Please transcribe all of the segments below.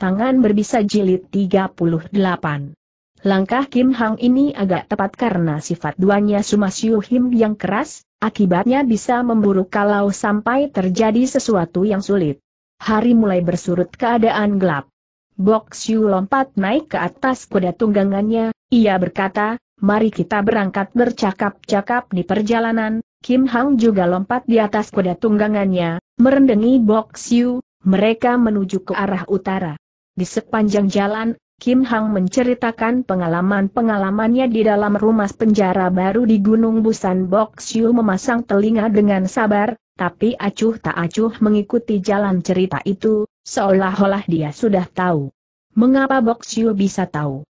Tangan berbisa jilid 38. Langkah Kim Hang ini agak tepat karena sifat duanya Sumasyu Him yang keras, akibatnya bisa memburuk kalau sampai terjadi sesuatu yang sulit. Hari mulai bersurut keadaan gelap. Bok Siu lompat naik ke atas kuda tunggangannya, ia berkata, mari kita berangkat bercakap-cakap di perjalanan, Kim Hang juga lompat di atas kuda tunggangannya, merendengi Bok Siu, mereka menuju ke arah utara. Di sepanjang jalan, Kim Hang menceritakan pengalaman-pengalamannya di dalam rumah penjara baru di Gunung Busan Bok Siu memasang telinga dengan sabar, tapi acuh tak acuh mengikuti jalan cerita itu, seolah-olah dia sudah tahu. Mengapa Bok Siu bisa tahu?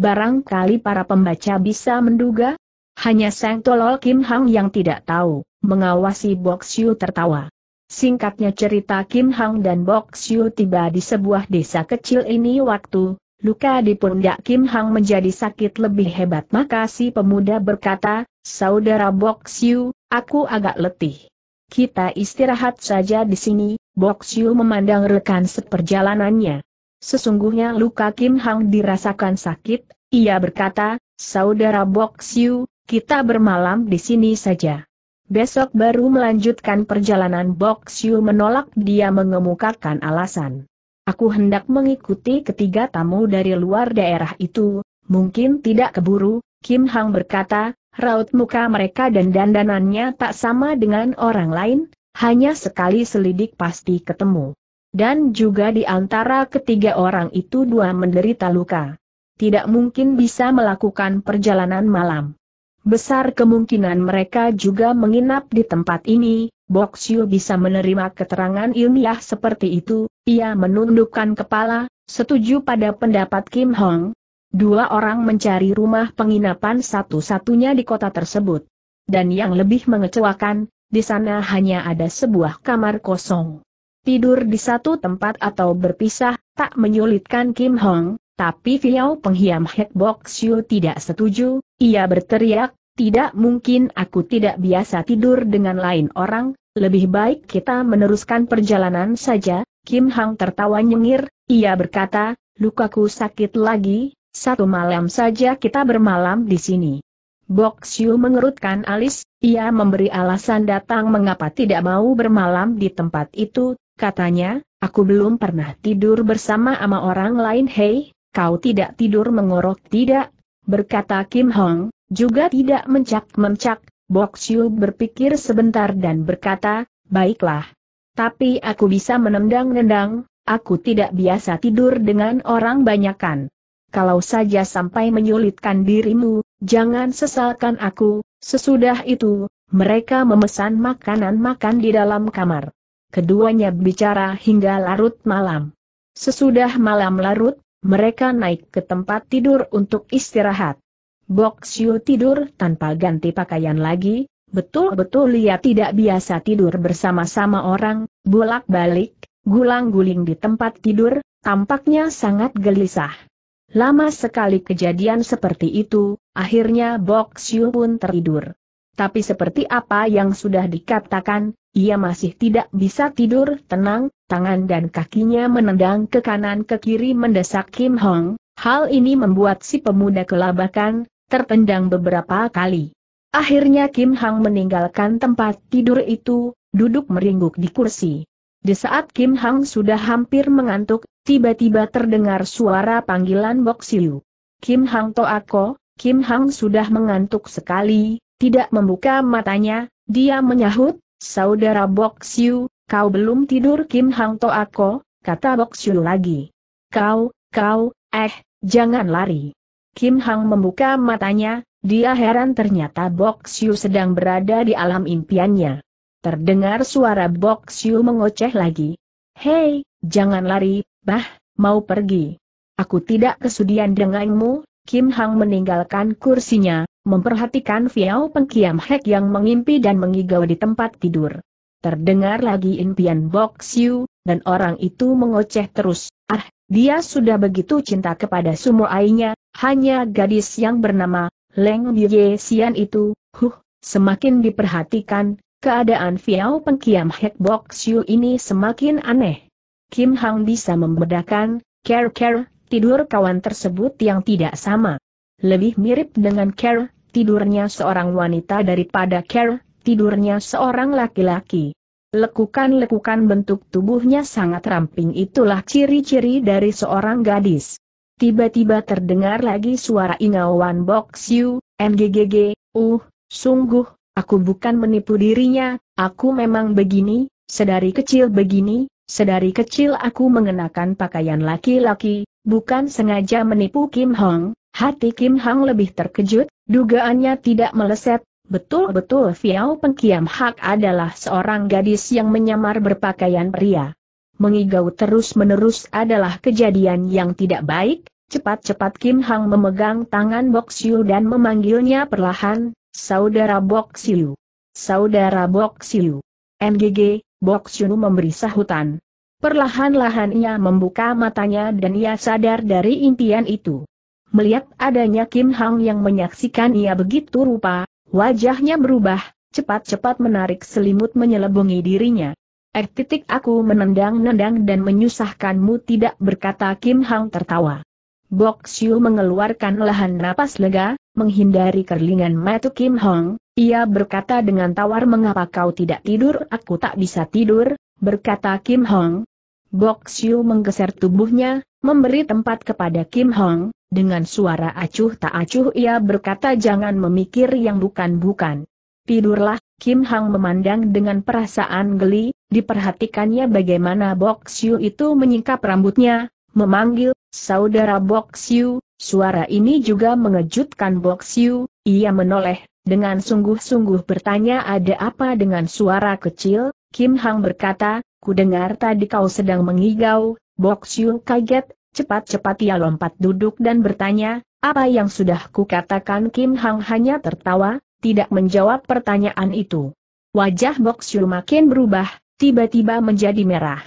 Barangkali para pembaca bisa menduga? Hanya Sang Tolol Kim Hang yang tidak tahu, mengawasi Bok Siu tertawa. Singkatnya cerita Kim Hang dan Bok Xiu tiba di sebuah desa kecil ini waktu, luka di pundak Kim Hang menjadi sakit lebih hebat maka si pemuda berkata, Saudara Bok Xiu, aku agak letih. Kita istirahat saja di sini, Bok Xiu memandang rekan seperjalanannya. Sesungguhnya luka Kim Hang dirasakan sakit, ia berkata, Saudara Bok Xiu, kita bermalam di sini saja. Besok baru melanjutkan perjalanan Boxiu menolak dia mengemukakan alasan. Aku hendak mengikuti ketiga tamu dari luar daerah itu, mungkin tidak keburu, Kim Hang berkata, raut muka mereka dan dandanannya tak sama dengan orang lain, hanya sekali selidik pasti ketemu. Dan juga di antara ketiga orang itu dua menderita luka. Tidak mungkin bisa melakukan perjalanan malam. Besar kemungkinan mereka juga menginap di tempat ini, Boxiu bisa menerima keterangan ilmiah seperti itu, ia menundukkan kepala, setuju pada pendapat Kim Hong. Dua orang mencari rumah penginapan satu-satunya di kota tersebut. Dan yang lebih mengecewakan, di sana hanya ada sebuah kamar kosong. Tidur di satu tempat atau berpisah, tak menyulitkan Kim Hong, tapi Fiao penghiam Hekbok Yu tidak setuju, ia berteriak, tidak mungkin aku tidak biasa tidur dengan lain orang, lebih baik kita meneruskan perjalanan saja, Kim Hang tertawa nyengir, ia berkata, lukaku sakit lagi, satu malam saja kita bermalam di sini. Bok Xiu mengerutkan alis, ia memberi alasan datang mengapa tidak mau bermalam di tempat itu, katanya, aku belum pernah tidur bersama ama orang lain hei, kau tidak tidur mengorok tidak? Berkata Kim Hong, juga tidak mencak-mencak, Bok Siu berpikir sebentar dan berkata, baiklah. Tapi aku bisa menendang-nendang, aku tidak biasa tidur dengan orang banyakan. Kalau saja sampai menyulitkan dirimu, jangan sesalkan aku, sesudah itu, mereka memesan makanan-makan di dalam kamar. Keduanya bicara hingga larut malam. Sesudah malam larut, mereka naik ke tempat tidur untuk istirahat. Box Yu tidur tanpa ganti pakaian lagi, betul-betul ia tidak biasa tidur bersama-sama orang, bolak-balik, gulang-guling di tempat tidur, tampaknya sangat gelisah. Lama sekali kejadian seperti itu, akhirnya Box Yu pun tertidur. Tapi seperti apa yang sudah dikatakan, ia masih tidak bisa tidur tenang, tangan dan kakinya menendang ke kanan ke kiri mendesak Kim Hong, hal ini membuat si pemuda kelabakan, tertendang beberapa kali. Akhirnya Kim Hong meninggalkan tempat tidur itu, duduk meringkuk di kursi. Di saat Kim Hong sudah hampir mengantuk, tiba-tiba terdengar suara panggilan Bok Siu. Kim Hang Toako, Kim Hong sudah mengantuk sekali, tidak membuka matanya, dia menyahut, Saudara Bok Siu, kau belum tidur Kim Hang To Ako, kata Bok Siu lagi. Kau, kau, eh, jangan lari. Kim Hang membuka matanya, dia heran ternyata Bok Siu sedang berada di alam impiannya. Terdengar suara Bok Siu mengoceh lagi. Hei, jangan lari, bah, mau pergi. Aku tidak kesudian denganmu, Kim Hang meninggalkan kursinya, memperhatikan Viao Pengkiam Hek yang mengimpi dan mengigau di tempat tidur. Terdengar lagi impian Bok Siu, dan orang itu mengoceh terus. Ah, dia sudah begitu cinta kepada semua ainya, hanya gadis yang bernama Leng Yue Sian itu, huh, semakin diperhatikan, keadaan Viao Pengkiam Hek Bok Siu ini semakin aneh. Kim Hang bisa membedakan, care-care, tidur kawan tersebut yang tidak sama. Lebih mirip dengan care tidurnya seorang wanita daripada care, tidurnya seorang laki-laki. Lekukan-lekukan bentuk tubuhnya sangat ramping itulah ciri-ciri dari seorang gadis. Tiba-tiba terdengar lagi suara Ingawan Box Siu, MGGG, uh, sungguh, aku bukan menipu dirinya, aku memang begini, sedari kecil begini, sedari kecil aku mengenakan pakaian laki-laki, bukan sengaja menipu Kim Hong, Hati Kim Hang lebih terkejut, dugaannya tidak meleset, betul-betul Fiao Pengkiam Hak adalah seorang gadis yang menyamar berpakaian pria. Mengigau terus-menerus adalah kejadian yang tidak baik, cepat-cepat Kim Hang memegang tangan Bok Siu dan memanggilnya perlahan, Saudara Bok Siu. Saudara Bok Siu. NGG, Bok Siu memberi sahutan. Perlahan-lahan ia membuka matanya dan ia sadar dari impian itu. Melihat adanya Kim Hang yang menyaksikan ia begitu rupa, wajahnya berubah, cepat-cepat menarik selimut menyelebungi dirinya. Eh titik aku menendang-nendang dan menyusahkanmu tidak berkata Kim Hang tertawa. Bok Siu mengeluarkan lahan napas lega, menghindari kerlingan mata Kim Hong, ia berkata dengan tawar mengapa kau tidak tidur aku tak bisa tidur, berkata Kim Hong. Bok Siu menggeser tubuhnya, memberi tempat kepada Kim Hong, dengan suara acuh tak acuh ia berkata jangan memikir yang bukan-bukan. Tidurlah, Kim Hang memandang dengan perasaan geli, diperhatikannya bagaimana Box Yu itu menyingkap rambutnya, memanggil, saudara Box Yu, suara ini juga mengejutkan Box Yu, ia menoleh, dengan sungguh-sungguh bertanya ada apa dengan suara kecil, Kim Hang berkata, ku dengar tadi kau sedang mengigau, Box Yu kaget, Cepat-cepat ia lompat duduk dan bertanya, apa yang sudah kukatakan Kim Hang hanya tertawa, tidak menjawab pertanyaan itu. Wajah Bok Xiu makin berubah, tiba-tiba menjadi merah.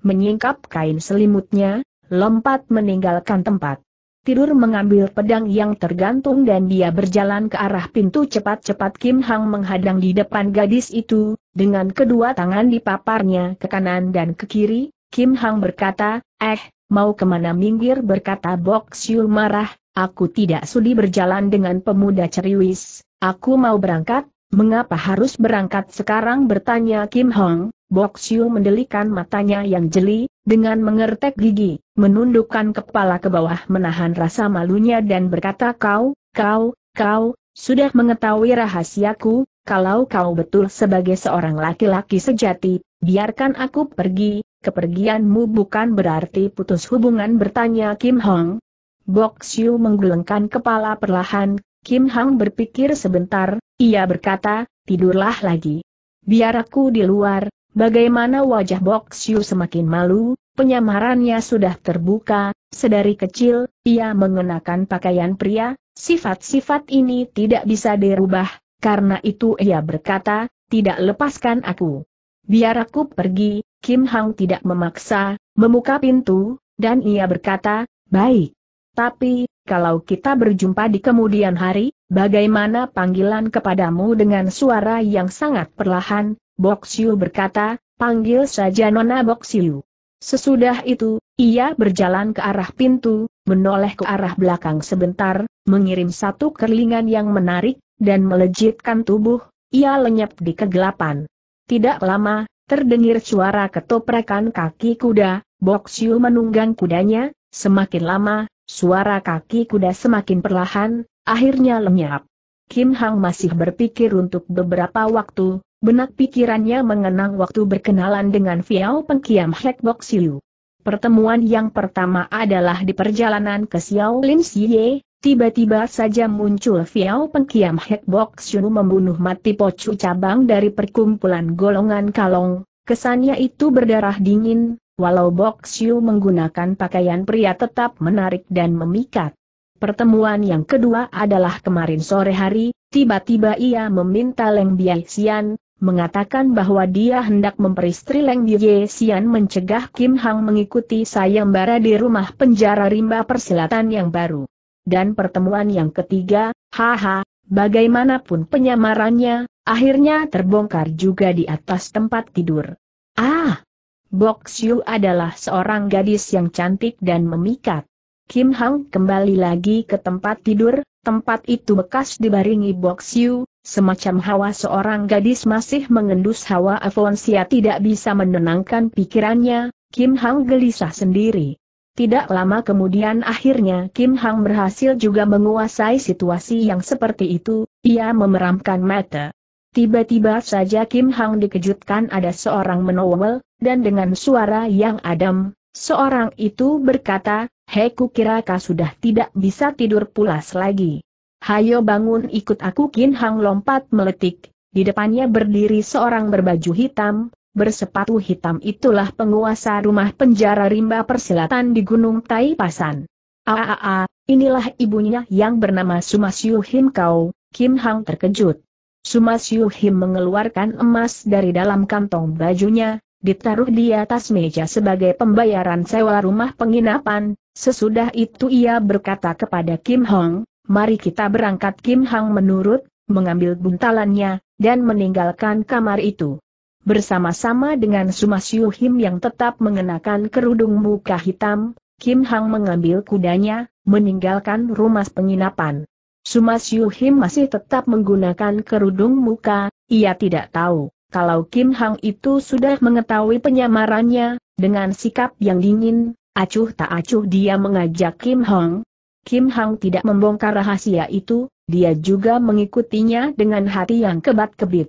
Menyingkap kain selimutnya, lompat meninggalkan tempat. Tidur mengambil pedang yang tergantung dan dia berjalan ke arah pintu cepat-cepat Kim Hang menghadang di depan gadis itu, dengan kedua tangan dipaparnya ke kanan dan ke kiri, Kim Hang berkata, eh, Mau kemana minggir berkata Bok Siu marah, aku tidak sudi berjalan dengan pemuda ceriwis, aku mau berangkat, mengapa harus berangkat sekarang bertanya Kim Hong, Bok Siu mendelikan matanya yang jeli, dengan mengertek gigi, menundukkan kepala ke bawah menahan rasa malunya dan berkata kau, kau, kau, sudah mengetahui rahasiaku, kalau kau betul sebagai seorang laki-laki sejati, biarkan aku pergi, Kepergianmu bukan berarti putus hubungan bertanya Kim Hong. Bok Siu menggelengkan kepala perlahan, Kim Hong berpikir sebentar, ia berkata, tidurlah lagi. Biar aku di luar, bagaimana wajah Bok Siu semakin malu, penyamarannya sudah terbuka, sedari kecil, ia mengenakan pakaian pria, sifat-sifat ini tidak bisa dirubah, karena itu ia berkata, tidak lepaskan aku. Biar aku pergi, Kim Hang tidak memaksa, memuka pintu, dan ia berkata, baik. Tapi, kalau kita berjumpa di kemudian hari, bagaimana panggilan kepadamu dengan suara yang sangat perlahan, Siu berkata, panggil saja Nona Siu. Sesudah itu, ia berjalan ke arah pintu, menoleh ke arah belakang sebentar, mengirim satu kerlingan yang menarik, dan melejitkan tubuh, ia lenyap di kegelapan. Tidak lama, Terdengar suara ketoprakan kaki kuda, Boksiu menunggang kudanya, semakin lama, suara kaki kuda semakin perlahan, akhirnya lenyap. Kim Hang masih berpikir untuk beberapa waktu, benak pikirannya mengenang waktu berkenalan dengan Fiao Pengkiam Hek Boksiu. Pertemuan yang pertama adalah di perjalanan ke Xiao Lin Xie, Tiba-tiba saja muncul Fiao Pengkiam Hek Bok Shunu membunuh mati Pocu cabang dari perkumpulan golongan kalong, kesannya itu berdarah dingin, walau Bok Xiu menggunakan pakaian pria tetap menarik dan memikat. Pertemuan yang kedua adalah kemarin sore hari, tiba-tiba ia meminta Leng Biai Xian, mengatakan bahwa dia hendak memperistri Leng Biai Xian mencegah Kim Hang mengikuti sayembara di rumah penjara rimba persilatan yang baru dan pertemuan yang ketiga, haha, bagaimanapun penyamarannya, akhirnya terbongkar juga di atas tempat tidur. Ah! Bok Xiu adalah seorang gadis yang cantik dan memikat. Kim Hang kembali lagi ke tempat tidur, tempat itu bekas dibaringi Bok Xiu, semacam hawa seorang gadis masih mengendus hawa Afonsia tidak bisa menenangkan pikirannya, Kim Hang gelisah sendiri. Tidak lama kemudian akhirnya Kim Hang berhasil juga menguasai situasi yang seperti itu, ia memeramkan mata. Tiba-tiba saja Kim Hang dikejutkan ada seorang menowel, dan dengan suara yang adem, seorang itu berkata, Hei kukira kau sudah tidak bisa tidur pulas lagi. Hayo bangun ikut aku Kim Hang lompat meletik, di depannya berdiri seorang berbaju hitam, bersepatu hitam itulah penguasa rumah penjara rimba persilatan di Gunung Taipasan. Aaa, inilah ibunya yang bernama Siu Him Kau, Kim Hang terkejut. Siu Him mengeluarkan emas dari dalam kantong bajunya, ditaruh di atas meja sebagai pembayaran sewa rumah penginapan, sesudah itu ia berkata kepada Kim Hong, mari kita berangkat Kim Hang menurut, mengambil buntalannya, dan meninggalkan kamar itu. Bersama-sama dengan Siu Him yang tetap mengenakan kerudung muka hitam, Kim Hang mengambil kudanya, meninggalkan rumah penginapan. Siu Him masih tetap menggunakan kerudung muka, ia tidak tahu kalau Kim Hang itu sudah mengetahui penyamarannya, dengan sikap yang dingin, acuh tak acuh dia mengajak Kim Hang. Kim Hang tidak membongkar rahasia itu, dia juga mengikutinya dengan hati yang kebat-kebit.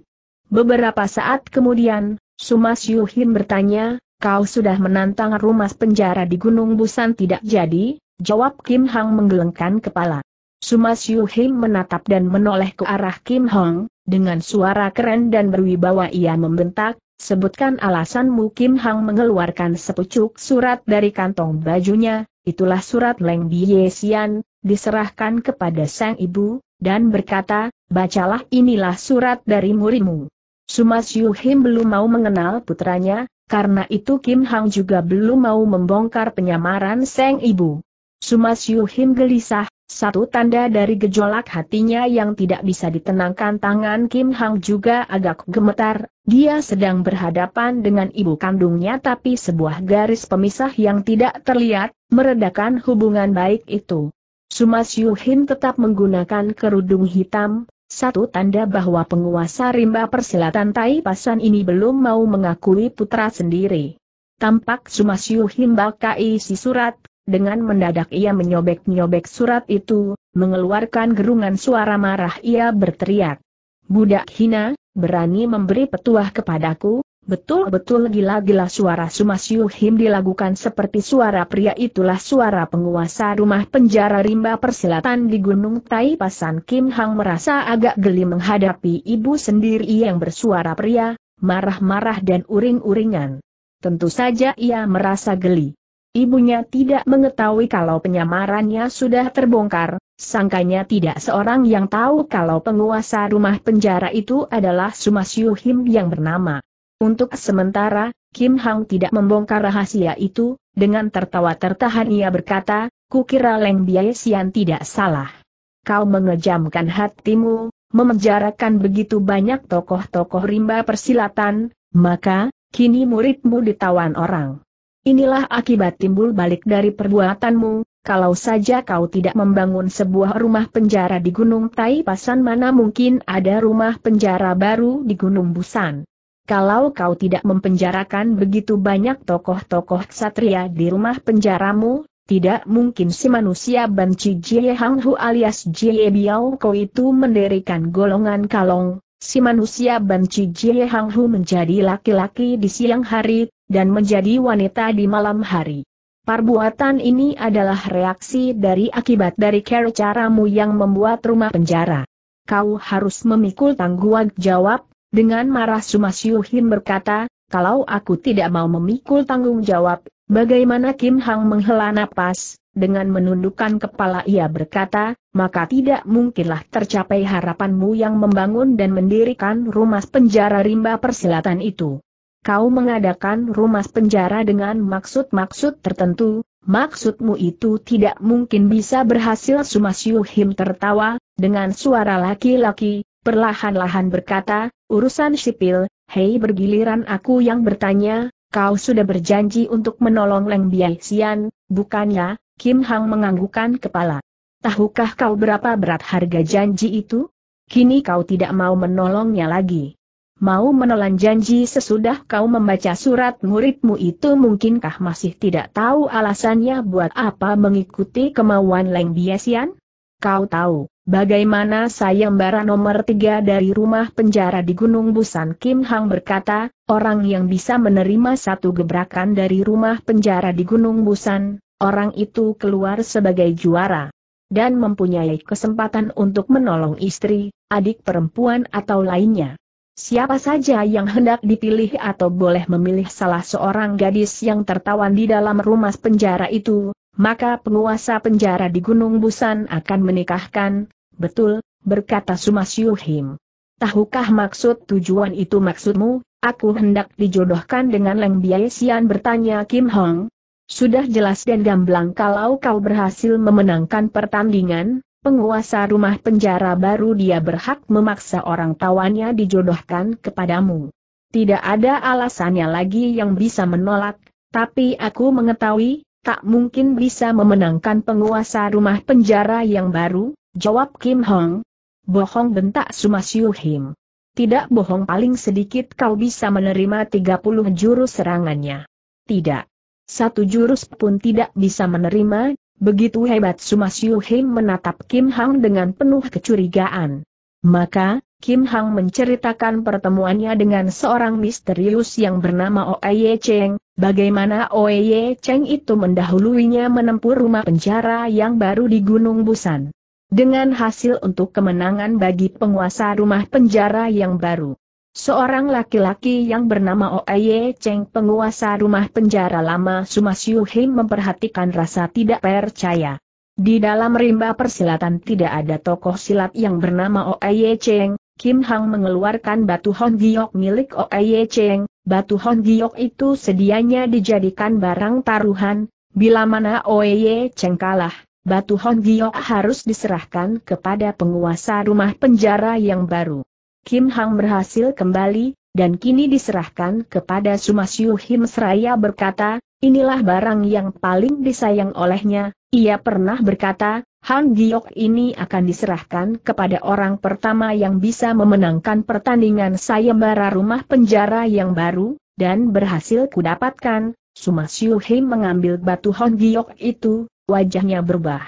Beberapa saat kemudian, Sumas Yuhin bertanya, kau sudah menantang rumah penjara di Gunung Busan tidak jadi? Jawab Kim Hang menggelengkan kepala. Sumas Yuhin menatap dan menoleh ke arah Kim Hong, dengan suara keren dan berwibawa ia membentak, sebutkan alasanmu Kim Hang mengeluarkan sepucuk surat dari kantong bajunya, itulah surat Leng Biye Xian, diserahkan kepada sang ibu, dan berkata, bacalah inilah surat dari murimu. Sumas Yu Him belum mau mengenal putranya, karena itu Kim Hang juga belum mau membongkar penyamaran Seng Ibu. Sumas Yu Him gelisah, satu tanda dari gejolak hatinya yang tidak bisa ditenangkan tangan Kim Hang juga agak gemetar, dia sedang berhadapan dengan ibu kandungnya tapi sebuah garis pemisah yang tidak terlihat, meredakan hubungan baik itu. Sumas Yu Him tetap menggunakan kerudung hitam, satu tanda bahwa penguasa rimba persilatan Tai Pasan ini belum mau mengakui putra sendiri. Tampak Sumasyu Himba Kai si surat, dengan mendadak ia menyobek-nyobek surat itu, mengeluarkan gerungan suara marah ia berteriak. Budak hina, berani memberi petuah kepadaku, Betul-betul gila-gila suara Sumasyu Him dilagukan seperti suara pria itulah suara penguasa rumah penjara rimba persilatan di Gunung Tai Pasan Kim Hang merasa agak geli menghadapi ibu sendiri yang bersuara pria, marah-marah dan uring-uringan. Tentu saja ia merasa geli. Ibunya tidak mengetahui kalau penyamarannya sudah terbongkar, sangkanya tidak seorang yang tahu kalau penguasa rumah penjara itu adalah Sumasyu Him yang bernama untuk sementara, Kim Hang tidak membongkar rahasia itu, dengan tertawa tertahan ia berkata, kukira Leng Biai Sian tidak salah. Kau mengejamkan hatimu, memenjarakan begitu banyak tokoh-tokoh rimba persilatan, maka, kini muridmu ditawan orang. Inilah akibat timbul balik dari perbuatanmu, kalau saja kau tidak membangun sebuah rumah penjara di Gunung Tai Pasan mana mungkin ada rumah penjara baru di Gunung Busan kalau kau tidak mempenjarakan begitu banyak tokoh-tokoh satria di rumah penjaramu, tidak mungkin si manusia banci Jie Hang Hu alias Jie Biao Ko itu mendirikan golongan kalong. Si manusia banci Jie Hang Hu menjadi laki-laki di siang hari, dan menjadi wanita di malam hari. Perbuatan ini adalah reaksi dari akibat dari cara caramu yang membuat rumah penjara. Kau harus memikul tanggung jawab dengan marah Sumasyu Hin berkata, kalau aku tidak mau memikul tanggung jawab, bagaimana Kim Hang menghela napas, dengan menundukkan kepala ia berkata, maka tidak mungkinlah tercapai harapanmu yang membangun dan mendirikan rumah penjara rimba persilatan itu. Kau mengadakan rumah penjara dengan maksud-maksud tertentu, Maksudmu itu tidak mungkin bisa berhasil Yuhim tertawa, dengan suara laki-laki, perlahan-lahan berkata, urusan sipil, hei bergiliran aku yang bertanya, kau sudah berjanji untuk menolong Leng Biai Xian, bukannya, Kim Hang menganggukan kepala. Tahukah kau berapa berat harga janji itu? Kini kau tidak mau menolongnya lagi. Mau menelan janji sesudah kau membaca surat muridmu itu mungkinkah masih tidak tahu alasannya buat apa mengikuti kemauan Leng Biesian? Kau tahu, Bagaimana saya mbara nomor tiga dari rumah penjara di Gunung Busan Kim Hang berkata, orang yang bisa menerima satu gebrakan dari rumah penjara di Gunung Busan, orang itu keluar sebagai juara. Dan mempunyai kesempatan untuk menolong istri, adik perempuan atau lainnya. Siapa saja yang hendak dipilih atau boleh memilih salah seorang gadis yang tertawan di dalam rumah penjara itu, maka penguasa penjara di Gunung Busan akan menikahkan, betul, berkata Sumas Yuhim. Tahukah maksud tujuan itu maksudmu, aku hendak dijodohkan dengan Leng Sian bertanya Kim Hong. Sudah jelas dan gamblang kalau kau berhasil memenangkan pertandingan, penguasa rumah penjara baru dia berhak memaksa orang tawannya dijodohkan kepadamu. Tidak ada alasannya lagi yang bisa menolak, tapi aku mengetahui, tak mungkin bisa memenangkan penguasa rumah penjara yang baru, jawab Kim Hong. Bohong bentak Sumas Him. Tidak bohong paling sedikit kau bisa menerima 30 jurus serangannya. Tidak. Satu jurus pun tidak bisa menerima, begitu hebat Sumas Him menatap Kim Hong dengan penuh kecurigaan. Maka, Kim Hang menceritakan pertemuannya dengan seorang misterius yang bernama Oye Cheng, bagaimana Oye Cheng itu mendahuluinya menempuh rumah penjara yang baru di Gunung Busan. Dengan hasil untuk kemenangan bagi penguasa rumah penjara yang baru. Seorang laki-laki yang bernama Oye Cheng penguasa rumah penjara lama Sumasyu Him memperhatikan rasa tidak percaya. Di dalam rimba persilatan tidak ada tokoh silat yang bernama Oye Cheng, Kim Hang mengeluarkan batu Hon Giok milik Ye Cheng, batu Hon Giok itu sedianya dijadikan barang taruhan, bila mana Ye Cheng kalah, batu Hon Giok harus diserahkan kepada penguasa rumah penjara yang baru. Kim Hang berhasil kembali, dan kini diserahkan kepada Sumasyu Him Seraya berkata, inilah barang yang paling disayang olehnya, ia pernah berkata, Han Giok ini akan diserahkan kepada orang pertama yang bisa memenangkan pertandingan sayembara rumah penjara yang baru, dan berhasil kudapatkan, Suma Siu He mengambil batu Han Giok itu, wajahnya berubah.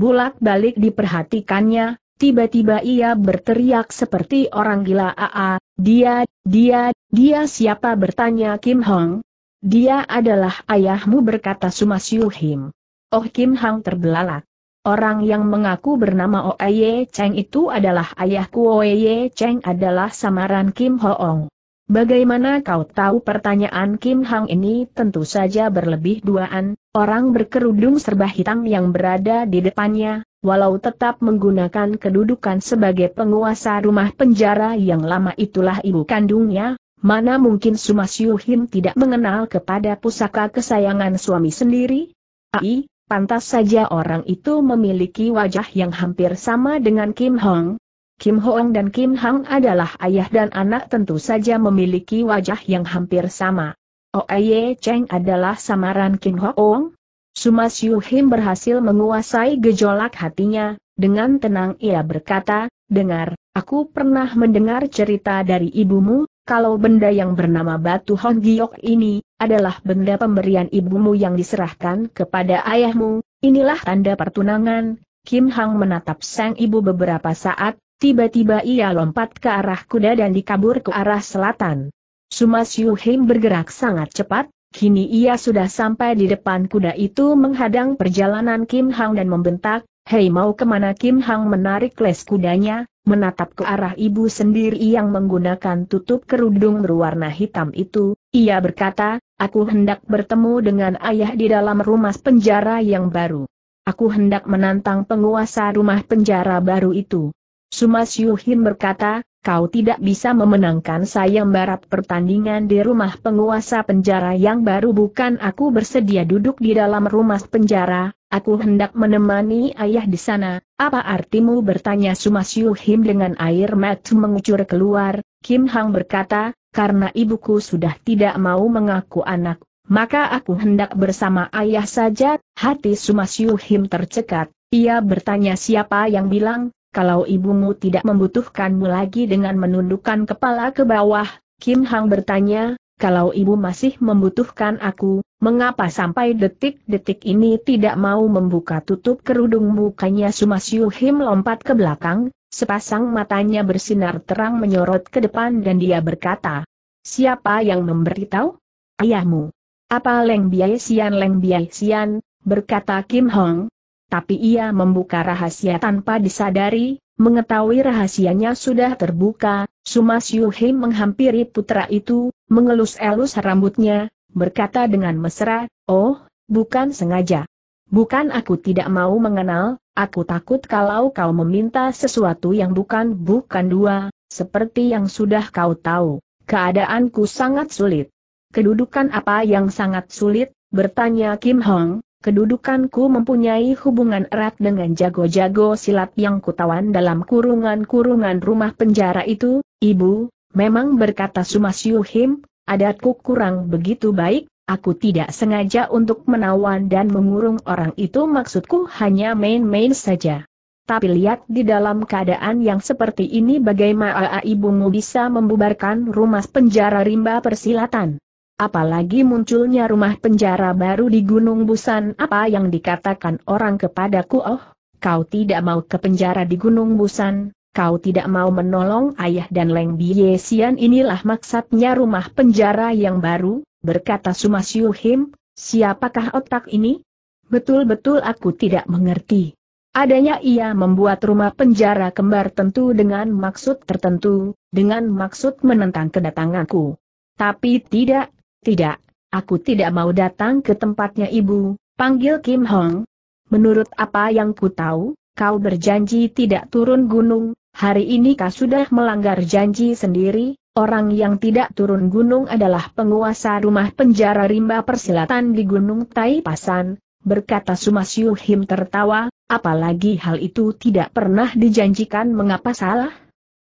Bulak balik diperhatikannya, tiba-tiba ia berteriak seperti orang gila AA, dia, dia, dia siapa bertanya Kim Hong? Dia adalah ayahmu berkata Suma Siu Him. Oh Kim Hong terbelalak. Orang yang mengaku bernama Oye Cheng itu adalah ayahku Oye Cheng adalah samaran Kim Hoong. Bagaimana kau tahu pertanyaan Kim Hang ini tentu saja berlebih duaan, orang berkerudung serba hitam yang berada di depannya, walau tetap menggunakan kedudukan sebagai penguasa rumah penjara yang lama itulah ibu kandungnya, mana mungkin Sumasyuhin tidak mengenal kepada pusaka kesayangan suami sendiri? Ai, Pantas saja orang itu memiliki wajah yang hampir sama dengan Kim Hong. Kim Hong dan Kim Hang adalah ayah dan anak tentu saja memiliki wajah yang hampir sama. Oye oh, Cheng adalah samaran Kim Hong. Sumas Him berhasil menguasai gejolak hatinya, dengan tenang ia berkata, Dengar, aku pernah mendengar cerita dari ibumu, kalau benda yang bernama batu Hong Giok ini, adalah benda pemberian ibumu yang diserahkan kepada ayahmu, inilah tanda pertunangan. Kim Hang menatap sang ibu beberapa saat, tiba-tiba ia lompat ke arah kuda dan dikabur ke arah selatan. Sumas Yu Him bergerak sangat cepat, kini ia sudah sampai di depan kuda itu menghadang perjalanan Kim Hang dan membentak, Hei mau kemana Kim Hang menarik les kudanya, menatap ke arah ibu sendiri yang menggunakan tutup kerudung berwarna hitam itu, ia berkata, Aku hendak bertemu dengan ayah di dalam rumah penjara yang baru. Aku hendak menantang penguasa rumah penjara baru itu. Sumas Yuhin berkata, kau tidak bisa memenangkan saya barat pertandingan di rumah penguasa penjara yang baru bukan aku bersedia duduk di dalam rumah penjara, aku hendak menemani ayah di sana. Apa artimu bertanya Sumas Yuhin dengan air mata mengucur keluar, Kim Hang berkata, karena ibuku sudah tidak mau mengaku anak, maka aku hendak bersama ayah saja, hati Sumasyuhim Yuhim tercekat, ia bertanya siapa yang bilang, kalau ibumu tidak membutuhkanmu lagi dengan menundukkan kepala ke bawah, Kim Hang bertanya, kalau ibu masih membutuhkan aku, mengapa sampai detik-detik ini tidak mau membuka tutup kerudung mukanya Sumasyu Him lompat ke belakang, sepasang matanya bersinar terang menyorot ke depan dan dia berkata, Siapa yang memberitahu? Ayahmu. Apa Leng Biai Sian Leng Biai Sian, berkata Kim Hong. Tapi ia membuka rahasia tanpa disadari, mengetahui rahasianya sudah terbuka, Sumas Yuhim menghampiri putra itu, mengelus-elus rambutnya, berkata dengan mesra, Oh, bukan sengaja. Bukan aku tidak mau mengenal, aku takut kalau kau meminta sesuatu yang bukan bukan dua, seperti yang sudah kau tahu. Keadaanku sangat sulit. Kedudukan apa yang sangat sulit, bertanya Kim Hong, kedudukanku mempunyai hubungan erat dengan jago-jago silat yang kutawan dalam kurungan-kurungan rumah penjara itu, ibu, memang berkata Sumas Yuhim, adatku kurang begitu baik, aku tidak sengaja untuk menawan dan mengurung orang itu maksudku hanya main-main saja. Tapi lihat di dalam keadaan yang seperti ini bagaimana ibumu bisa membubarkan rumah penjara rimba persilatan. Apalagi munculnya rumah penjara baru di Gunung Busan apa yang dikatakan orang kepadaku oh, kau tidak mau ke penjara di Gunung Busan, kau tidak mau menolong ayah dan Leng Bie. Sian inilah maksudnya rumah penjara yang baru, berkata Siu Him, siapakah otak ini? Betul-betul aku tidak mengerti. Adanya ia membuat rumah penjara kembar tentu dengan maksud tertentu, dengan maksud menentang kedatanganku. Tapi tidak, tidak, aku tidak mau datang ke tempatnya ibu, panggil Kim Hong. Menurut apa yang ku tahu, kau berjanji tidak turun gunung, hari ini kau sudah melanggar janji sendiri, orang yang tidak turun gunung adalah penguasa rumah penjara rimba persilatan di Gunung Tai Pasan, berkata Sumasyu Him tertawa, apalagi hal itu tidak pernah dijanjikan mengapa salah?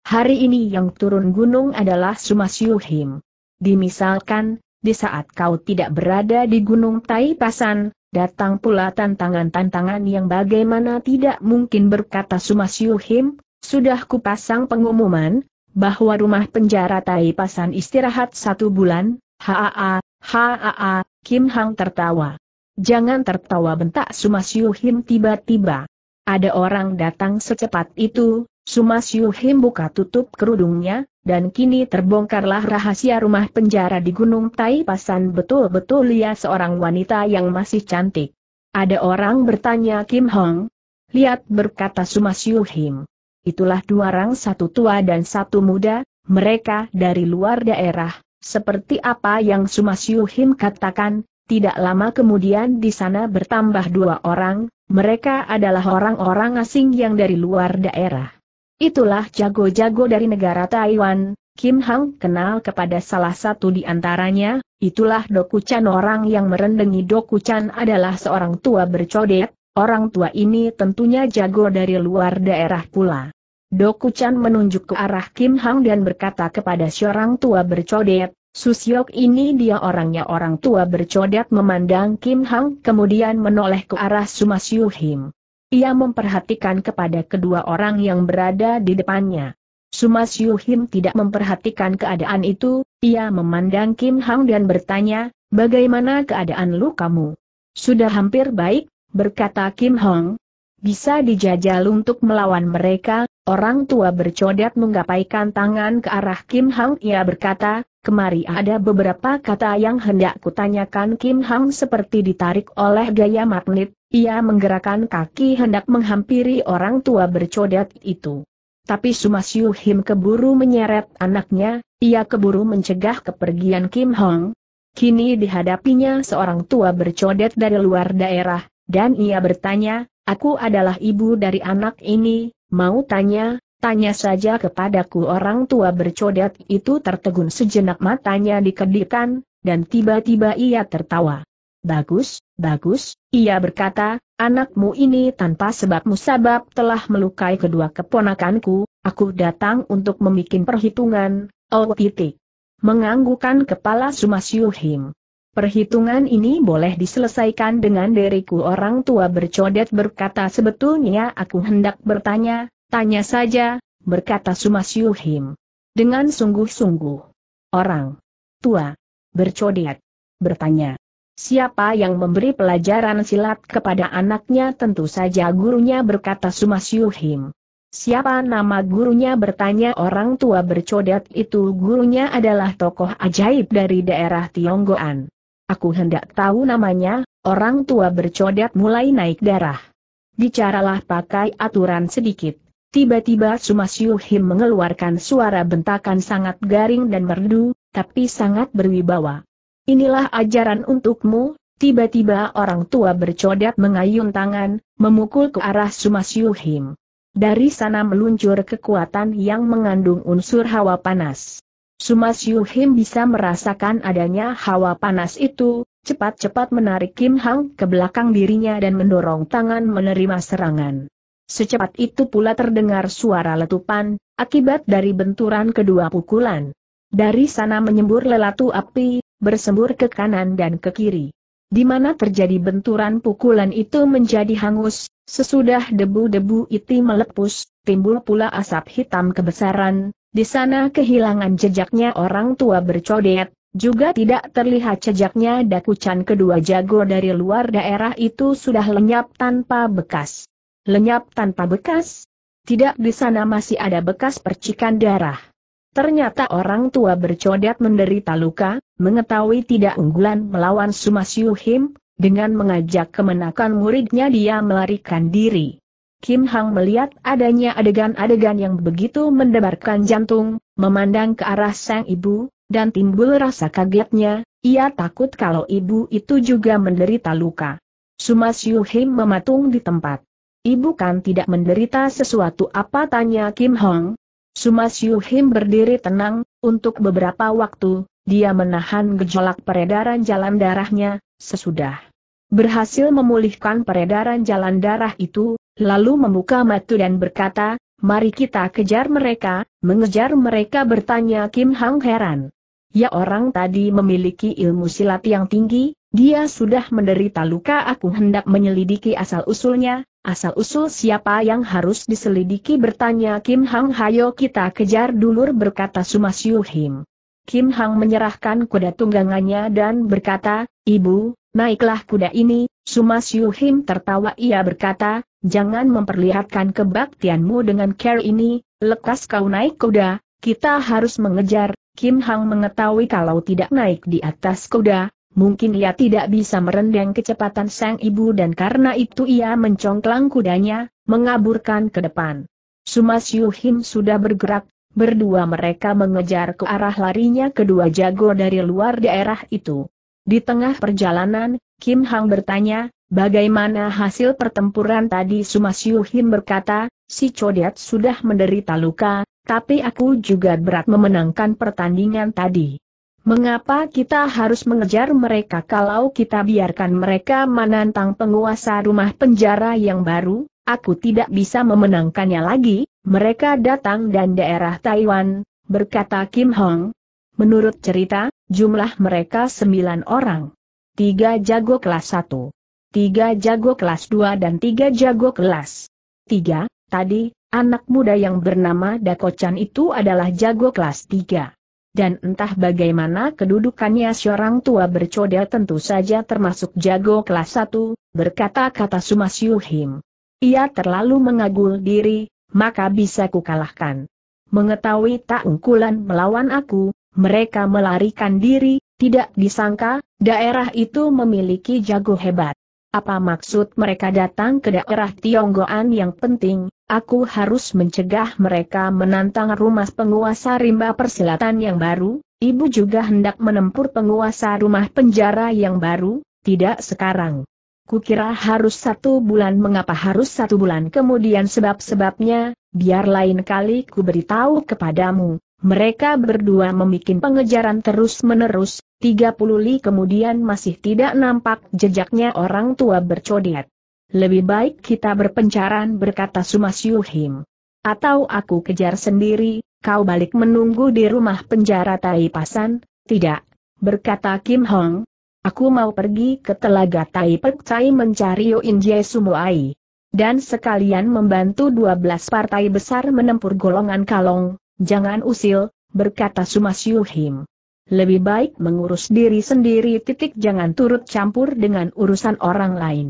Hari ini yang turun gunung adalah Sumasyu Him. Dimisalkan, di saat kau tidak berada di Gunung Tai Pasan, datang pula tantangan-tantangan yang bagaimana tidak mungkin berkata Sumas Yuhim, sudah kupasang pengumuman, bahwa rumah penjara Tai Pasan istirahat satu bulan, haa, haa, Kim Hang tertawa. Jangan tertawa bentak Sumas Yuhim tiba-tiba. Ada orang datang secepat itu, Sumas Yuhim buka tutup kerudungnya, dan kini terbongkarlah rahasia rumah penjara di Gunung Tai. Pasan betul-betul ia seorang wanita yang masih cantik. Ada orang bertanya Kim Hong. Lihat berkata Sumas Yuhim. Itulah dua orang satu tua dan satu muda, mereka dari luar daerah, seperti apa yang Sumas Yuhim katakan, tidak lama kemudian di sana bertambah dua orang, mereka adalah orang-orang asing yang dari luar daerah. Itulah jago-jago dari negara Taiwan, Kim Hang kenal kepada salah satu di antaranya, itulah Doku Chan orang yang merendengi Doku Chan adalah seorang tua bercodet, orang tua ini tentunya jago dari luar daerah pula. Doku Chan menunjuk ke arah Kim Hang dan berkata kepada seorang tua bercodet, Susyok ini dia orangnya orang tua bercodet memandang Kim Hang kemudian menoleh ke arah Sumasyuhim. Ia memperhatikan kepada kedua orang yang berada di depannya. Sumas Yuhim tidak memperhatikan keadaan itu, ia memandang Kim Hang dan bertanya, bagaimana keadaan lu kamu? Sudah hampir baik, berkata Kim Hong. Bisa dijajal untuk melawan mereka, orang tua bercodat menggapaikan tangan ke arah Kim Hang. Ia berkata, Kemari ada beberapa kata yang hendak kutanyakan Kim Hang seperti ditarik oleh gaya magnet, ia menggerakkan kaki hendak menghampiri orang tua bercodet itu. Tapi Sumasyu Him keburu menyeret anaknya, ia keburu mencegah kepergian Kim Hong. Kini dihadapinya seorang tua bercodet dari luar daerah, dan ia bertanya, aku adalah ibu dari anak ini, mau tanya, tanya saja kepadaku orang tua bercodet itu tertegun sejenak matanya dikedipkan, dan tiba-tiba ia tertawa. Bagus, bagus, ia berkata, anakmu ini tanpa sebab musabab telah melukai kedua keponakanku, aku datang untuk membuat perhitungan, oh titik. Menganggukan kepala Sumasyuhim. Perhitungan ini boleh diselesaikan dengan diriku orang tua bercodet berkata sebetulnya aku hendak bertanya, tanya saja, berkata Sumasyuhim. Dengan sungguh-sungguh. Orang tua bercodet bertanya. Siapa yang memberi pelajaran silat kepada anaknya tentu saja gurunya berkata Sumasyuhim. Siapa nama gurunya bertanya orang tua bercodat itu gurunya adalah tokoh ajaib dari daerah Tionggoan. Aku hendak tahu namanya, orang tua bercodat mulai naik darah. Bicaralah pakai aturan sedikit. Tiba-tiba Sumasyuhim mengeluarkan suara bentakan sangat garing dan merdu, tapi sangat berwibawa. Inilah ajaran untukmu, tiba-tiba orang tua bercodak mengayun tangan, memukul ke arah Sumas Yuhim. Dari sana meluncur kekuatan yang mengandung unsur hawa panas. Sumas Yuhim bisa merasakan adanya hawa panas itu, cepat-cepat menarik Kim Hang ke belakang dirinya dan mendorong tangan menerima serangan. Secepat itu pula terdengar suara letupan, akibat dari benturan kedua pukulan. Dari sana menyembur lelatu api, bersembur ke kanan dan ke kiri. Di mana terjadi benturan pukulan itu menjadi hangus, sesudah debu-debu itu melepus, timbul pula asap hitam kebesaran, di sana kehilangan jejaknya orang tua bercodet, juga tidak terlihat jejaknya dakucan kedua jago dari luar daerah itu sudah lenyap tanpa bekas. Lenyap tanpa bekas? Tidak di sana masih ada bekas percikan darah. Ternyata orang tua bercodet menderita luka, mengetahui tidak unggulan melawan Sumasyu Him, dengan mengajak kemenakan muridnya dia melarikan diri. Kim Hang melihat adanya adegan-adegan yang begitu mendebarkan jantung, memandang ke arah sang ibu, dan timbul rasa kagetnya, ia takut kalau ibu itu juga menderita luka. Sumasyu Him mematung di tempat. Ibu kan tidak menderita sesuatu apa tanya Kim Hong, Sumas Yuhim berdiri tenang, untuk beberapa waktu, dia menahan gejolak peredaran jalan darahnya, sesudah berhasil memulihkan peredaran jalan darah itu, lalu membuka mata dan berkata, mari kita kejar mereka, mengejar mereka bertanya Kim Hang heran. Ya orang tadi memiliki ilmu silat yang tinggi, dia sudah menderita luka aku hendak menyelidiki asal-usulnya, Asal-usul siapa yang harus diselidiki bertanya Kim Hang Hayo kita kejar dulur berkata Sumas Him. Kim Hang menyerahkan kuda tunggangannya dan berkata, Ibu, naiklah kuda ini, Sumas Him tertawa ia berkata, jangan memperlihatkan kebaktianmu dengan care ini, lekas kau naik kuda, kita harus mengejar, Kim Hang mengetahui kalau tidak naik di atas kuda, Mungkin ia tidak bisa merendang kecepatan sang ibu dan karena itu ia mencongklang kudanya, mengaburkan ke depan. Sumas Yuhin sudah bergerak, berdua mereka mengejar ke arah larinya kedua jago dari luar daerah itu. Di tengah perjalanan, Kim Hang bertanya, bagaimana hasil pertempuran tadi Sumas Yuhin berkata, si Codet sudah menderita luka, tapi aku juga berat memenangkan pertandingan tadi. Mengapa kita harus mengejar mereka kalau kita biarkan mereka menantang penguasa rumah penjara yang baru? Aku tidak bisa memenangkannya lagi, mereka datang dan daerah Taiwan, berkata Kim Hong. Menurut cerita, jumlah mereka sembilan orang. Tiga jago kelas satu, tiga jago kelas dua dan tiga jago kelas tiga. Tadi, anak muda yang bernama Dakocan itu adalah jago kelas tiga dan entah bagaimana kedudukannya seorang tua bercoda tentu saja termasuk jago kelas satu, berkata-kata Sumas Yuhim. Ia terlalu mengagul diri, maka bisa kukalahkan. Mengetahui tak unggulan melawan aku, mereka melarikan diri, tidak disangka, daerah itu memiliki jago hebat. Apa maksud mereka datang ke daerah Tionggoan yang penting, aku harus mencegah mereka menantang rumah penguasa rimba persilatan yang baru, ibu juga hendak menempur penguasa rumah penjara yang baru, tidak sekarang. Kukira harus satu bulan mengapa harus satu bulan kemudian sebab-sebabnya, biar lain kali ku beritahu kepadamu. Mereka berdua membuat pengejaran terus-menerus, 30 li kemudian masih tidak nampak jejaknya orang tua bercodet. Lebih baik kita berpencaran berkata Sumas Yuhim. Atau aku kejar sendiri, kau balik menunggu di rumah penjara Pasan? tidak, berkata Kim Hong. Aku mau pergi ke telaga Tai Pek Cai mencari Yoin Jae Sumuai. Dan sekalian membantu dua belas partai besar menempur golongan kalong, jangan usil, berkata Sumas Yuhim. Lebih baik mengurus diri sendiri titik jangan turut campur dengan urusan orang lain.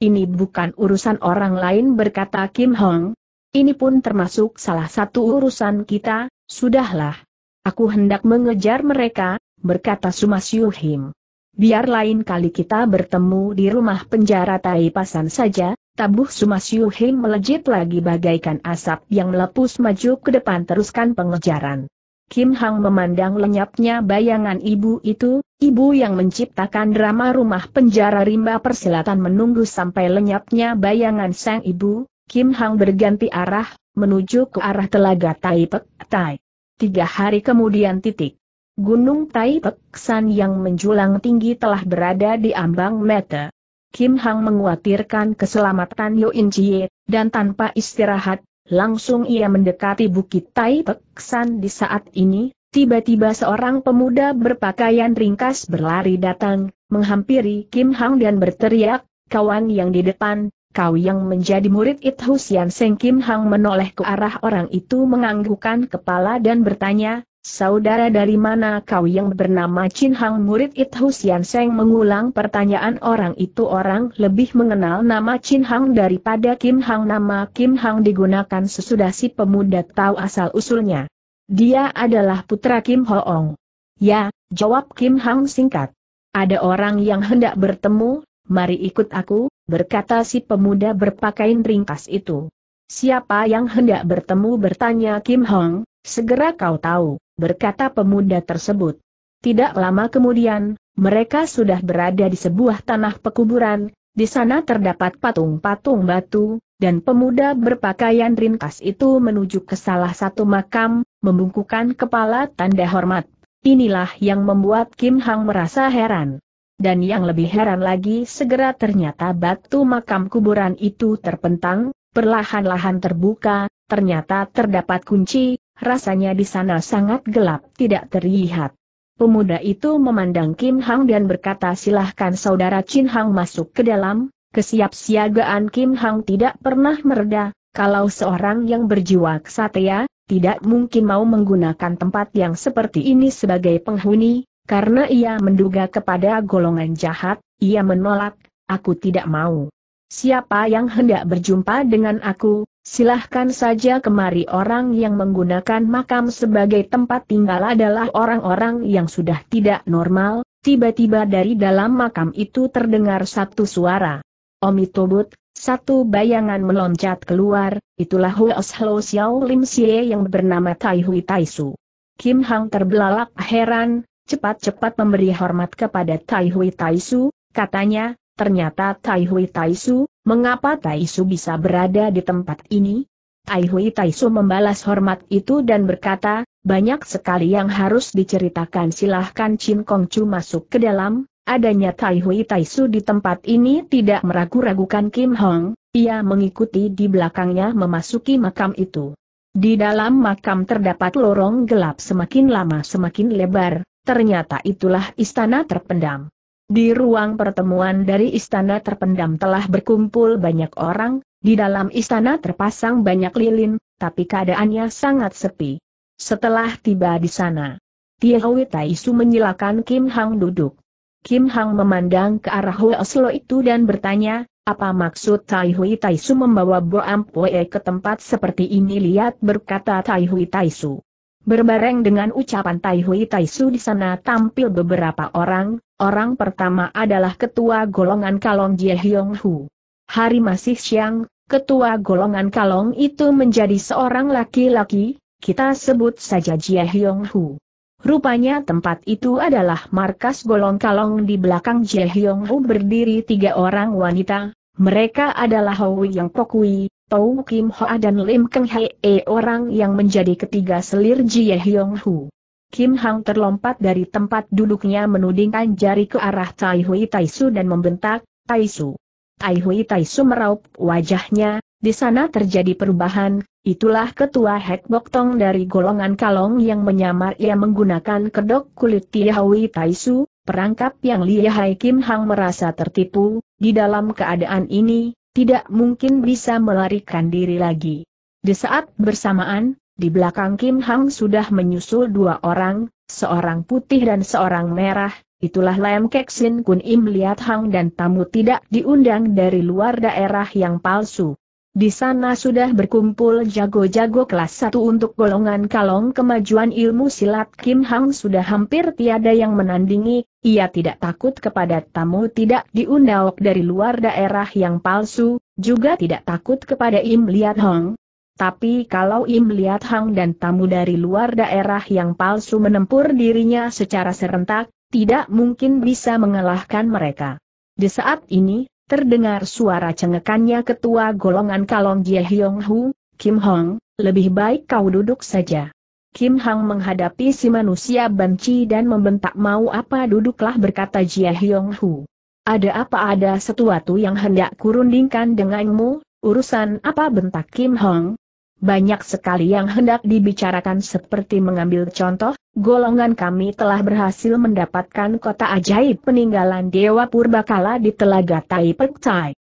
Ini bukan urusan orang lain berkata Kim Hong. Ini pun termasuk salah satu urusan kita, sudahlah. Aku hendak mengejar mereka, berkata Sumas Yuhim. Biar lain kali kita bertemu di rumah penjara Taipasan saja, tabuh Sumas Yuhim melejit lagi bagaikan asap yang melepus maju ke depan teruskan pengejaran. Kim Hang memandang lenyapnya bayangan ibu itu, ibu yang menciptakan drama rumah penjara rimba persilatan menunggu sampai lenyapnya bayangan sang ibu, Kim Hang berganti arah, menuju ke arah telaga Taipet Tai. Tiga hari kemudian titik. Gunung Taipet San yang menjulang tinggi telah berada di ambang meta. Kim Hang menguatirkan keselamatan Yo In Chie, dan tanpa istirahat, Langsung ia mendekati Bukit Tai Peksan di saat ini, tiba-tiba seorang pemuda berpakaian ringkas berlari datang, menghampiri Kim Hang dan berteriak, kawan yang di depan, kau yang menjadi murid It Husian Seng Kim Hang menoleh ke arah orang itu menganggukkan kepala dan bertanya, Saudara dari mana kau yang bernama Chin Hang murid It Husian Seng mengulang pertanyaan orang itu orang lebih mengenal nama Chin Hang daripada Kim Hang nama Kim Hang digunakan sesudah si pemuda tahu asal-usulnya. Dia adalah putra Kim Hoong. Ya, jawab Kim Hang singkat. Ada orang yang hendak bertemu, mari ikut aku, berkata si pemuda berpakaian ringkas itu. Siapa yang hendak bertemu bertanya Kim Hong, segera kau tahu berkata pemuda tersebut. Tidak lama kemudian, mereka sudah berada di sebuah tanah pekuburan, di sana terdapat patung-patung batu, dan pemuda berpakaian ringkas itu menuju ke salah satu makam, membungkukan kepala tanda hormat. Inilah yang membuat Kim Hang merasa heran. Dan yang lebih heran lagi segera ternyata batu makam kuburan itu terpentang, perlahan-lahan terbuka, ternyata terdapat kunci, rasanya di sana sangat gelap tidak terlihat. Pemuda itu memandang Kim Hang dan berkata silahkan saudara Chin Hang masuk ke dalam, kesiapsiagaan Kim Hang tidak pernah mereda, kalau seorang yang berjiwa kesatria, tidak mungkin mau menggunakan tempat yang seperti ini sebagai penghuni, karena ia menduga kepada golongan jahat, ia menolak, aku tidak mau. Siapa yang hendak berjumpa dengan aku, Silahkan saja kemari orang yang menggunakan makam sebagai tempat tinggal adalah orang-orang yang sudah tidak normal, tiba-tiba dari dalam makam itu terdengar satu suara. Omitobut, satu bayangan meloncat keluar, itulah Huos Xiao Lim Xie yang bernama Tai Hui Tai Su. Kim Hang terbelalak heran, cepat-cepat memberi hormat kepada Tai Hui Tai Su, katanya, Ternyata Tai Taihui Taisu, mengapa Taisu bisa berada di tempat ini? Tai Taihui Taisu membalas hormat itu dan berkata, banyak sekali yang harus diceritakan silahkan Chin Kong Chu masuk ke dalam, adanya Tai Taihui Taisu di tempat ini tidak meragu-ragukan Kim Hong, ia mengikuti di belakangnya memasuki makam itu. Di dalam makam terdapat lorong gelap semakin lama semakin lebar, ternyata itulah istana terpendam. Di ruang pertemuan dari istana terpendam telah berkumpul banyak orang, di dalam istana terpasang banyak lilin, tapi keadaannya sangat sepi. Setelah tiba di sana, Tiahui Taisu menyilakan Kim Hang duduk. Kim Hang memandang ke arah Hue Oslo itu dan bertanya, apa maksud Taihui Taisu membawa Boam Poe ke tempat seperti ini lihat berkata Taihui Taisu. Berbareng dengan ucapan Tai Hui Tai Su di sana tampil beberapa orang, orang pertama adalah ketua golongan kalong Jie Hyong Hu. Hari masih siang, ketua golongan kalong itu menjadi seorang laki-laki, kita sebut saja Jie Hyong Hu. Rupanya tempat itu adalah markas golong kalong di belakang Jie Hyong Hu berdiri tiga orang wanita, mereka adalah Hou Yang Pokui, Tou Kim Hoa dan Lim Keng Hee orang yang menjadi ketiga selir Jie Hyong Hu. Kim Hang terlompat dari tempat duduknya menudingkan jari ke arah Tai Hui Tai Su dan membentak, Tai Su. Tai Hui Tai Su meraup wajahnya, di sana terjadi perubahan, itulah ketua Hek Bok Tong dari golongan kalong yang menyamar ia menggunakan kedok kulit Hui Tai Su, perangkap yang lihai Kim Hang merasa tertipu, di dalam keadaan ini, tidak mungkin bisa melarikan diri lagi. Di saat bersamaan, di belakang Kim Hang sudah menyusul dua orang, seorang putih dan seorang merah, itulah Lam Kek Sin Kun Im lihat Hang dan tamu tidak diundang dari luar daerah yang palsu. Di sana sudah berkumpul jago-jago kelas satu untuk golongan kalong kemajuan ilmu silat Kim Hang sudah hampir tiada yang menandingi, ia tidak takut kepada tamu tidak diundang dari luar daerah yang palsu, juga tidak takut kepada Im Liat Hong. Tapi kalau Im Liat Hang dan tamu dari luar daerah yang palsu menempur dirinya secara serentak, tidak mungkin bisa mengalahkan mereka. Di saat ini, Terdengar suara cengekannya ketua golongan kalong Jie Hyong Hu, Kim Hong, lebih baik kau duduk saja. Kim Hong menghadapi si manusia banci dan membentak mau apa duduklah berkata Jie Hyong Hu. Ada apa ada sesuatu yang hendak kurundingkan denganmu, urusan apa bentak Kim Hong? Banyak sekali yang hendak dibicarakan seperti mengambil contoh, golongan kami telah berhasil mendapatkan kota ajaib peninggalan Dewa Purbakala di Telaga Tai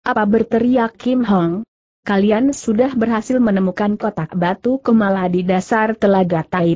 Apa berteriak Kim Hong? Kalian sudah berhasil menemukan kotak batu kemala di dasar Telaga Tai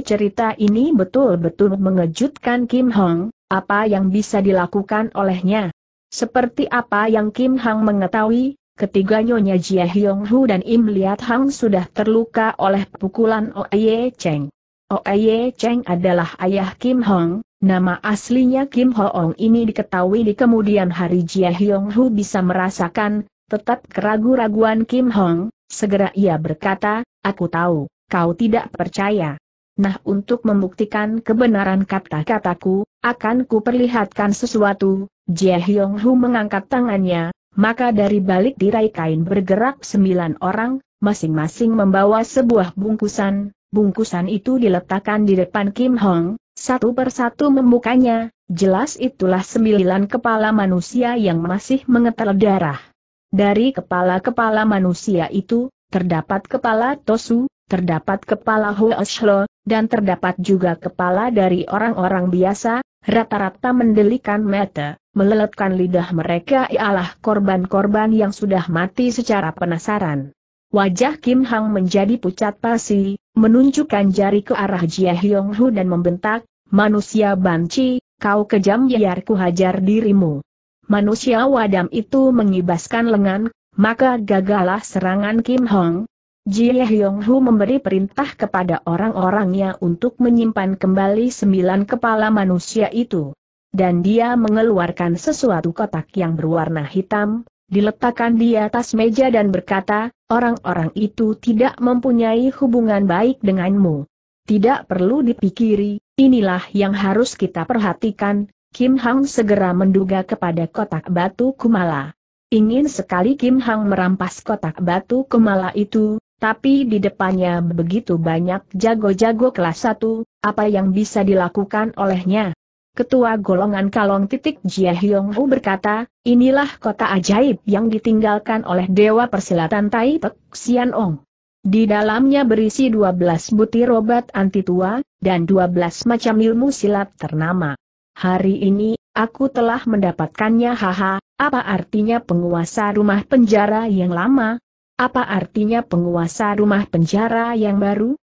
Cerita ini betul-betul mengejutkan Kim Hong, apa yang bisa dilakukan olehnya. Seperti apa yang Kim Hong mengetahui, Ketiga nyonya Jia Hyong Hu dan Im Liat Hang sudah terluka oleh pukulan Oye Cheng. Oye Cheng adalah ayah Kim Hong, nama aslinya Kim Ong ini diketahui di kemudian hari Jia Hyong Hu bisa merasakan, tetap keragu-raguan Kim Hong, segera ia berkata, aku tahu, kau tidak percaya. Nah untuk membuktikan kebenaran kata-kataku, akan kuperlihatkan sesuatu, Jia Hyong Hu mengangkat tangannya, maka dari balik tirai kain bergerak sembilan orang, masing-masing membawa sebuah bungkusan, bungkusan itu diletakkan di depan Kim Hong, satu persatu membukanya, jelas itulah sembilan kepala manusia yang masih mengetel darah. Dari kepala-kepala manusia itu, terdapat kepala Tosu, terdapat kepala Hoeshlo, dan terdapat juga kepala dari orang-orang biasa, rata-rata mendelikan mata, meleletkan lidah mereka ialah korban-korban yang sudah mati secara penasaran. Wajah Kim Hang menjadi pucat pasi, menunjukkan jari ke arah Jia Hyong Hu dan membentak, manusia banci, kau kejam biar ku hajar dirimu. Manusia wadam itu mengibaskan lengan, maka gagalah serangan Kim Hong. Jia Hyong Hu memberi perintah kepada orang-orangnya untuk menyimpan kembali sembilan kepala manusia itu. Dan dia mengeluarkan sesuatu kotak yang berwarna hitam, diletakkan di atas meja dan berkata, orang-orang itu tidak mempunyai hubungan baik denganmu. Tidak perlu dipikiri, inilah yang harus kita perhatikan, Kim Hang segera menduga kepada kotak batu Kumala. Ingin sekali Kim Hang merampas kotak batu Kumala itu, tapi di depannya begitu banyak jago-jago kelas 1, apa yang bisa dilakukan olehnya? Ketua golongan kalong titik Jia Hyong Hu berkata, inilah kota ajaib yang ditinggalkan oleh Dewa Persilatan Tai Pek Xian Ong. Di dalamnya berisi 12 butir obat anti tua, dan 12 macam ilmu silat ternama. Hari ini, aku telah mendapatkannya haha, apa artinya penguasa rumah penjara yang lama? Apa artinya penguasa rumah penjara yang baru?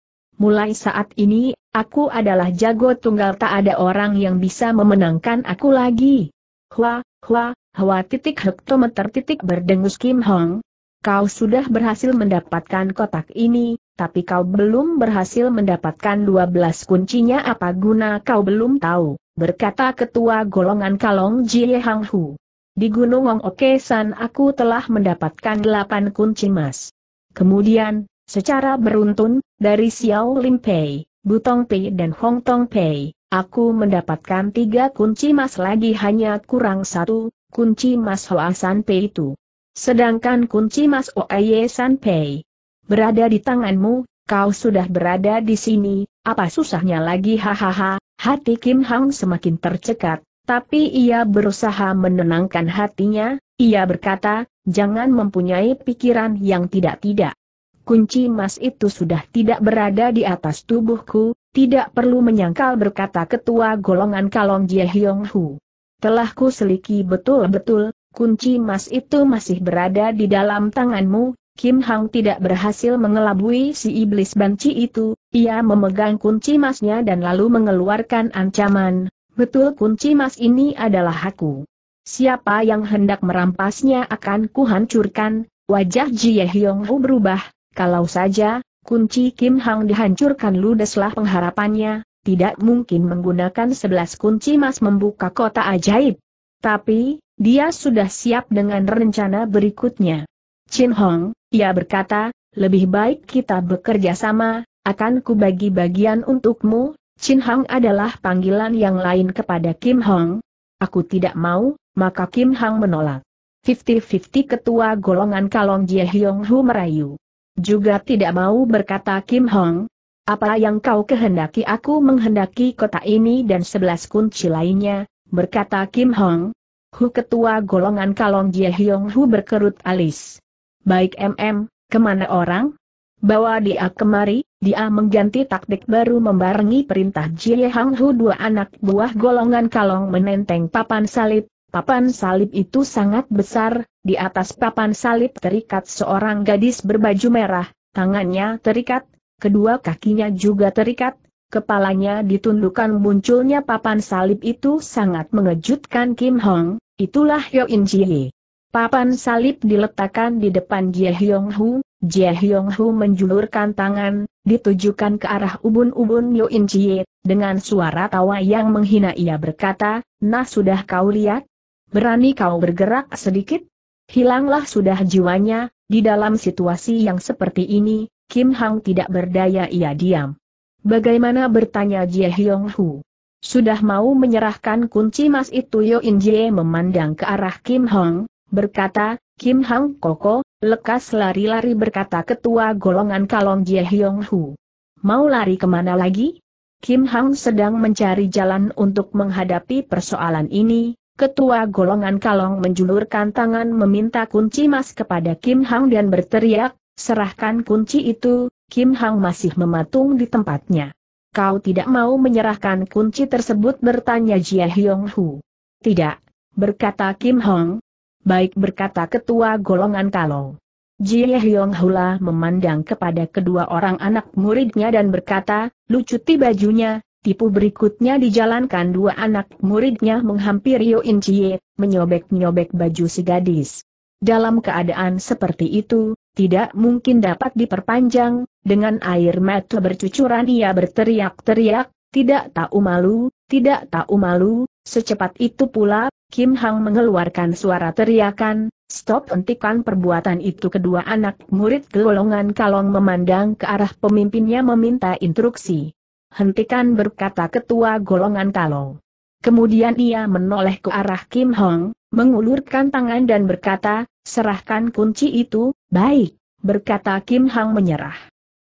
mulai saat ini, aku adalah jago tunggal tak ada orang yang bisa memenangkan aku lagi. Hua, hua, hua titik hektometer titik berdengus Kim Hong. Kau sudah berhasil mendapatkan kotak ini, tapi kau belum berhasil mendapatkan 12 kuncinya apa guna kau belum tahu, berkata ketua golongan kalong Jie Hang Hu. Di Gunung Ong Oke San aku telah mendapatkan 8 kunci emas. Kemudian, secara beruntun, dari Xiao Lim Pei, Butong Pei dan Hong Tong Pei, aku mendapatkan tiga kunci emas lagi hanya kurang satu, kunci emas Hoa San Pei itu. Sedangkan kunci emas Oye San Pei berada di tanganmu, kau sudah berada di sini, apa susahnya lagi hahaha, hati Kim Hang semakin tercekat, tapi ia berusaha menenangkan hatinya, ia berkata, jangan mempunyai pikiran yang tidak-tidak kunci emas itu sudah tidak berada di atas tubuhku, tidak perlu menyangkal berkata ketua golongan kalong Jie Hyong Hu. Telah ku seliki betul-betul, kunci emas itu masih berada di dalam tanganmu, Kim Hang tidak berhasil mengelabui si iblis banci itu, ia memegang kunci emasnya dan lalu mengeluarkan ancaman, betul kunci emas ini adalah aku. Siapa yang hendak merampasnya akan kuhancurkan, wajah Jie Hyong Hu berubah, kalau saja, kunci Kim Hang dihancurkan ludeslah pengharapannya, tidak mungkin menggunakan sebelas kunci mas membuka kota ajaib. Tapi, dia sudah siap dengan rencana berikutnya. Chin Hong, ia berkata, lebih baik kita bekerja sama, akan kubagi bagian untukmu, Chin Hang adalah panggilan yang lain kepada Kim Hong. Aku tidak mau, maka Kim Hang menolak. 50-50 ketua golongan kalong Jie Hyong Hu merayu. Juga tidak mau berkata Kim Hong, apa yang kau kehendaki aku menghendaki kota ini dan sebelas kunci lainnya, berkata Kim Hong. Hu ketua golongan kalong Jie Hyong Hu berkerut alis. Baik MM, kemana orang? Bawa dia kemari, dia mengganti taktik baru membarengi perintah Jie Hang Hu dua anak buah golongan kalong menenteng papan salib, Papan salib itu sangat besar, di atas papan salib terikat seorang gadis berbaju merah, tangannya terikat, kedua kakinya juga terikat, kepalanya ditundukkan munculnya papan salib itu sangat mengejutkan Kim Hong, itulah Yo In Ji. Papan salib diletakkan di depan Jie Hyong Hu, Jie Hyong Hu menjulurkan tangan, ditujukan ke arah ubun-ubun Yo In Ji, dengan suara tawa yang menghina ia berkata, nah sudah kau lihat, Berani kau bergerak sedikit? Hilanglah sudah jiwanya, di dalam situasi yang seperti ini, Kim Hang tidak berdaya ia diam. Bagaimana bertanya Jie Hyong Hu? Sudah mau menyerahkan kunci mas itu Yo In Jie memandang ke arah Kim Hang, berkata, Kim Hang Koko, lekas lari-lari berkata ketua golongan kalong Jie Hyong Hu. Mau lari kemana lagi? Kim Hang sedang mencari jalan untuk menghadapi persoalan ini, Ketua golongan kalong menjulurkan tangan meminta kunci emas kepada Kim Hang dan berteriak, serahkan kunci itu, Kim Hang masih mematung di tempatnya. Kau tidak mau menyerahkan kunci tersebut bertanya Jia Hyong Hu. Tidak, berkata Kim Hong. Baik berkata ketua golongan kalong. Jia Hyong Hu lah memandang kepada kedua orang anak muridnya dan berkata, lucuti bajunya, Tipu berikutnya dijalankan dua anak muridnya menghampiri Yo In Chie, menyobek-nyobek baju si gadis. Dalam keadaan seperti itu, tidak mungkin dapat diperpanjang, dengan air mata bercucuran ia berteriak-teriak, tidak tahu malu, tidak tahu malu, secepat itu pula, Kim Hang mengeluarkan suara teriakan, Stop hentikan perbuatan itu kedua anak murid gelolongan kalong memandang ke arah pemimpinnya meminta instruksi hentikan berkata ketua golongan kalong. Kemudian ia menoleh ke arah Kim Hong, mengulurkan tangan dan berkata, serahkan kunci itu, baik, berkata Kim Hong menyerah.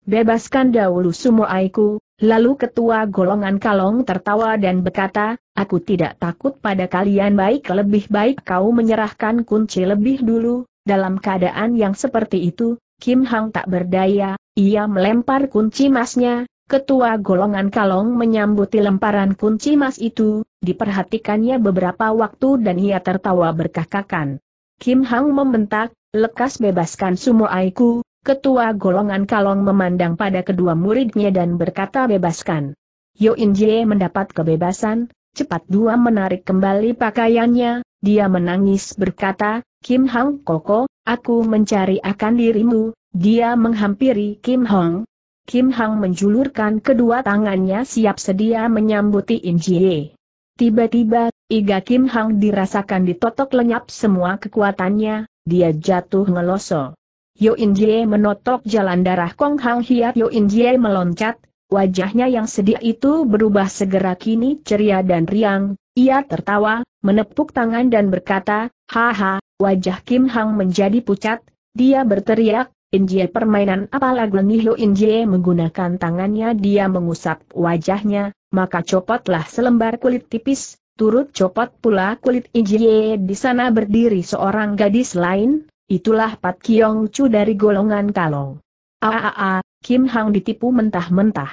Bebaskan dahulu semua aiku, lalu ketua golongan kalong tertawa dan berkata, aku tidak takut pada kalian baik lebih baik kau menyerahkan kunci lebih dulu, dalam keadaan yang seperti itu, Kim Hang tak berdaya, ia melempar kunci emasnya, Ketua golongan kalong menyambuti lemparan kunci emas itu, diperhatikannya beberapa waktu dan ia tertawa berkakakan. Kim Hang membentak, lekas bebaskan sumo aiku, ketua golongan kalong memandang pada kedua muridnya dan berkata bebaskan. Yo In Jie mendapat kebebasan, cepat dua menarik kembali pakaiannya, dia menangis berkata, Kim Hang Koko, aku mencari akan dirimu, dia menghampiri Kim Hong, Kim Hang menjulurkan kedua tangannya siap sedia menyambuti In Jie. Tiba-tiba, Iga Kim Hang dirasakan ditotok lenyap semua kekuatannya, dia jatuh ngeloso. Yo In Jie menotok jalan darah Kong Hang Hiat Yo In Jie meloncat, wajahnya yang sedih itu berubah segera kini ceria dan riang, ia tertawa, menepuk tangan dan berkata, Haha, wajah Kim Hang menjadi pucat, dia berteriak, Injie permainan apalagi Nihlo Injie menggunakan tangannya dia mengusap wajahnya, maka copotlah selembar kulit tipis, turut copot pula kulit Injie di sana berdiri seorang gadis lain, itulah Pat Kiong Chu dari golongan kalong. Aaaa, Kim Hang ditipu mentah-mentah.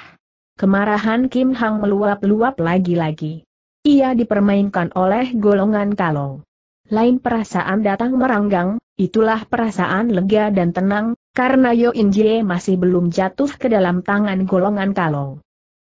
Kemarahan Kim Hang meluap-luap lagi-lagi. Ia dipermainkan oleh golongan kalong. Lain perasaan datang meranggang, itulah perasaan lega dan tenang, karena Yo In Jie masih belum jatuh ke dalam tangan golongan kalong.